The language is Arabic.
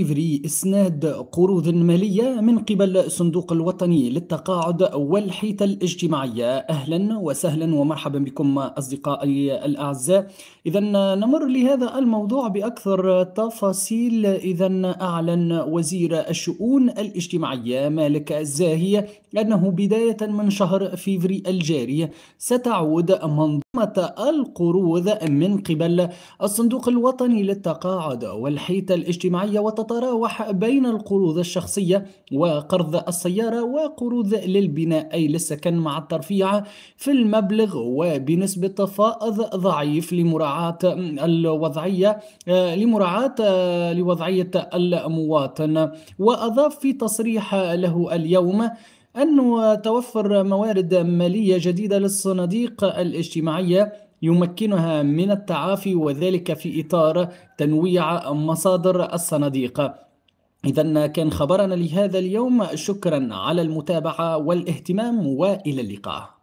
إفري إسناد قروض مالية من قبل الصندوق الوطني للتقاعد والحيطة الاجتماعية أهلا وسهلا ومرحبا بكم أصدقائي الأعزاء إذا نمر لهذا الموضوع بأكثر تفاصيل إذا أعلن وزير الشؤون الاجتماعية مالك الزاهي أنه بداية من شهر فيفري الجاري ستعود منظومة ثمة القروض من قبل الصندوق الوطني للتقاعد والحيطة الاجتماعية وتتراوح بين القروض الشخصية وقرض السيارة وقروض للبناء أي للسكن مع الترفيع في المبلغ وبنسبة فائض ضعيف لمراعاة الوضعية آه، لمراعاة آه، لوضعية المواطن وأضاف في تصريح له اليوم أنه توفر موارد مالية جديدة للصناديق الاجتماعية يمكنها من التعافي وذلك في إطار تنويع مصادر الصناديق إذا كان خبرنا لهذا اليوم شكرا على المتابعة والاهتمام وإلى اللقاء